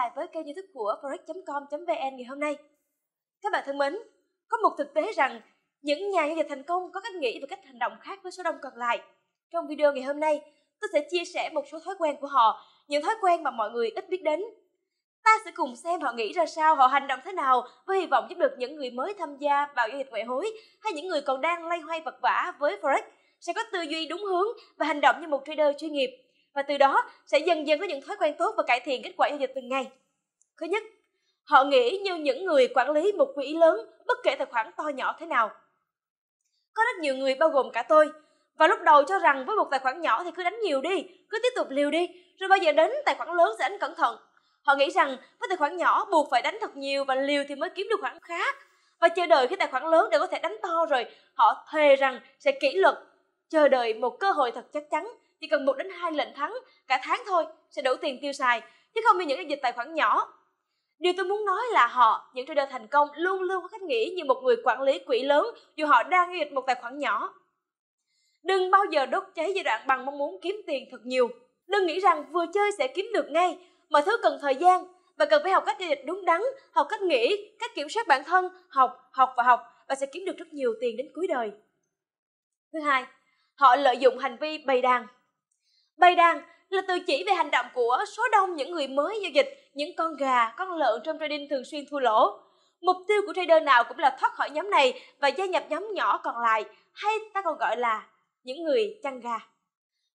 lại với kênh youtube của forex.com.vn ngày hôm nay. Các bạn thân mến, có một thực tế rằng những nhà giao dịch thành công có cách nghĩ và cách hành động khác với số đông còn lại. Trong video ngày hôm nay, tôi sẽ chia sẻ một số thói quen của họ, những thói quen mà mọi người ít biết đến. Ta sẽ cùng xem họ nghĩ ra sao, họ hành động thế nào với hy vọng giúp được những người mới tham gia vào giao dịch ngoại hối hay những người còn đang lay hoay vật vả với Forex sẽ có tư duy đúng hướng và hành động như một trader chuyên nghiệp và từ đó sẽ dần dần có những thói quen tốt và cải thiện kết quả giao dịch từng ngày. Thứ nhất, họ nghĩ như những người quản lý một quỹ lớn bất kể tài khoản to nhỏ thế nào. Có rất nhiều người bao gồm cả tôi và lúc đầu cho rằng với một tài khoản nhỏ thì cứ đánh nhiều đi, cứ tiếp tục liều đi, rồi bao giờ đến tài khoản lớn sẽ đánh cẩn thận. Họ nghĩ rằng với tài khoản nhỏ buộc phải đánh thật nhiều và liều thì mới kiếm được khoản khá. Và chờ đợi khi tài khoản lớn để có thể đánh to rồi, họ thề rằng sẽ kỷ luật, chờ đợi một cơ hội thật chắc chắn chỉ cần một đến hai lệnh thắng cả tháng thôi sẽ đủ tiền tiêu xài chứ không như những giao dịch tài khoản nhỏ điều tôi muốn nói là họ những trader thành công luôn luôn có cách nghĩ như một người quản lý quỹ lớn dù họ đang giao dịch một tài khoản nhỏ đừng bao giờ đốt cháy giai đoạn bằng mong muốn kiếm tiền thật nhiều đừng nghĩ rằng vừa chơi sẽ kiếm được ngay mọi thứ cần thời gian và cần phải học cách giao dịch đúng đắn học cách nghĩ cách kiểm soát bản thân học học và học và sẽ kiếm được rất nhiều tiền đến cuối đời thứ hai họ lợi dụng hành vi bày đàn Bay đàn là từ chỉ về hành động của số đông những người mới giao dịch, những con gà, con lợn trong trading thường xuyên thua lỗ. Mục tiêu của trader nào cũng là thoát khỏi nhóm này và gia nhập nhóm nhỏ còn lại, hay ta còn gọi là những người chăn gà.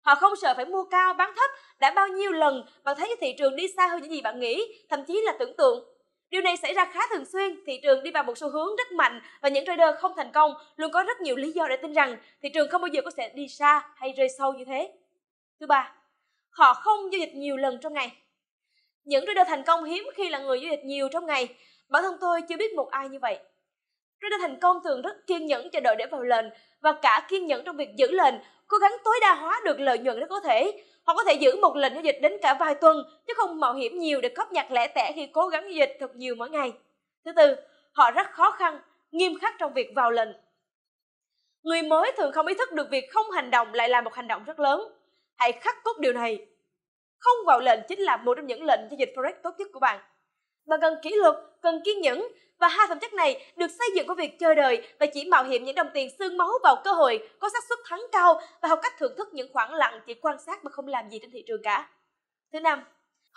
Họ không sợ phải mua cao bán thấp đã bao nhiêu lần bạn thấy thị trường đi xa hơn những gì bạn nghĩ, thậm chí là tưởng tượng. Điều này xảy ra khá thường xuyên, thị trường đi vào một xu hướng rất mạnh và những trader không thành công luôn có rất nhiều lý do để tin rằng thị trường không bao giờ có sẽ đi xa hay rơi sâu như thế. Thứ ba, họ không giao dịch nhiều lần trong ngày. Những trader thành công hiếm khi là người giao dịch nhiều trong ngày. Bản thân tôi chưa biết một ai như vậy. Trader thành công thường rất kiên nhẫn chờ đợi để vào lệnh và cả kiên nhẫn trong việc giữ lệnh, cố gắng tối đa hóa được lợi nhuận nếu có thể. Họ có thể giữ một lệnh giao dịch đến cả vài tuần chứ không mạo hiểm nhiều để cóp nhặt lẻ tẻ khi cố gắng giao dịch thật nhiều mỗi ngày. Thứ tư, họ rất khó khăn, nghiêm khắc trong việc vào lệnh. Người mới thường không ý thức được việc không hành động lại là một hành động rất lớn. Hãy khắc cốt điều này. Không vào lệnh chính là một trong những lệnh giao dịch Forex tốt nhất của bạn. Bạn cần kỷ luật, cần kiên nhẫn và hai phẩm chất này được xây dựng qua việc chơi đời và chỉ mạo hiểm những đồng tiền xương máu vào cơ hội có xác suất thắng cao và học cách thưởng thức những khoảng lặng chỉ quan sát mà không làm gì trên thị trường cả. Thứ năm,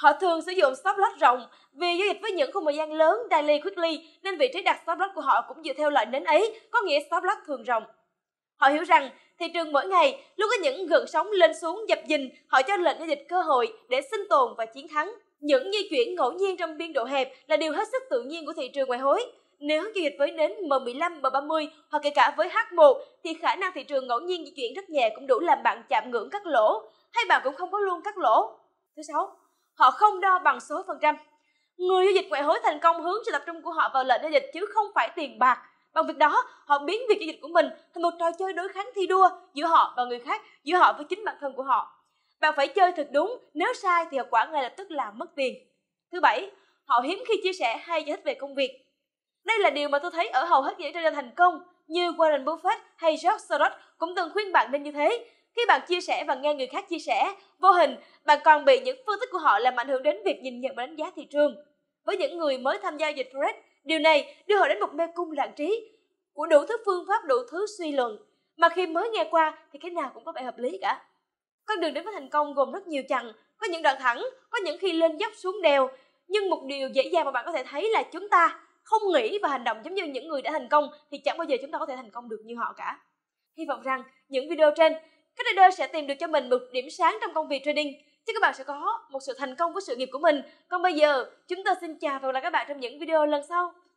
Họ thường sử dụng stop loss rộng vì giao dịch với những khung thời gian lớn daily quickly nên vị trí đặt stop loss của họ cũng dựa theo loại nến ấy, có nghĩa stop loss thường rộng. Họ hiểu rằng thị trường mỗi ngày luôn có những gợn sóng lên xuống dập dình, họ cho lệnh giao dịch cơ hội để sinh tồn và chiến thắng. Những di chuyển ngẫu nhiên trong biên độ hẹp là điều hết sức tự nhiên của thị trường ngoại hối. Nếu giao dịch với nến M15, M30 hoặc kể cả với H1 thì khả năng thị trường ngẫu nhiên di chuyển rất nhẹ cũng đủ làm bạn chạm ngưỡng các lỗ hay bạn cũng không có luôn các lỗ. Thứ sáu, họ không đo bằng số phần trăm. Người giao dịch ngoại hối thành công hướng sự tập trung của họ vào lệnh giao dịch chứ không phải tiền bạc Bằng việc đó, họ biến việc giao dịch của mình thành một trò chơi đối kháng thi đua giữa họ và người khác, giữa họ với chính bản thân của họ. Bạn phải chơi thật đúng, nếu sai thì hậu quả ngay lập tức là mất tiền. Thứ bảy, họ hiếm khi chia sẻ hay giải thích về công việc. Đây là điều mà tôi thấy ở hầu hết những trader thành công như Warren Buffett hay George Soros cũng từng khuyên bạn nên như thế. Khi bạn chia sẻ và nghe người khác chia sẻ, vô hình bạn còn bị những phân tích của họ làm ảnh hưởng đến việc nhìn nhận và đánh giá thị trường. Với những người mới tham gia dịch Forex, Điều này đưa họ đến một mê cung loạn trí của đủ thứ phương pháp, đủ thứ suy luận mà khi mới nghe qua thì cái nào cũng có vẻ hợp lý cả. Con đường đến với thành công gồm rất nhiều chặng, có những đoạn thẳng, có những khi lên dốc xuống đèo, nhưng một điều dễ dàng mà bạn có thể thấy là chúng ta không nghĩ và hành động giống như những người đã thành công thì chẳng bao giờ chúng ta có thể thành công được như họ cả. Hy vọng rằng những video trên, các trader sẽ tìm được cho mình một điểm sáng trong công việc trading Chúc các bạn sẽ có một sự thành công với sự nghiệp của mình. Còn bây giờ, chúng ta xin chào và gặp lại các bạn trong những video lần sau.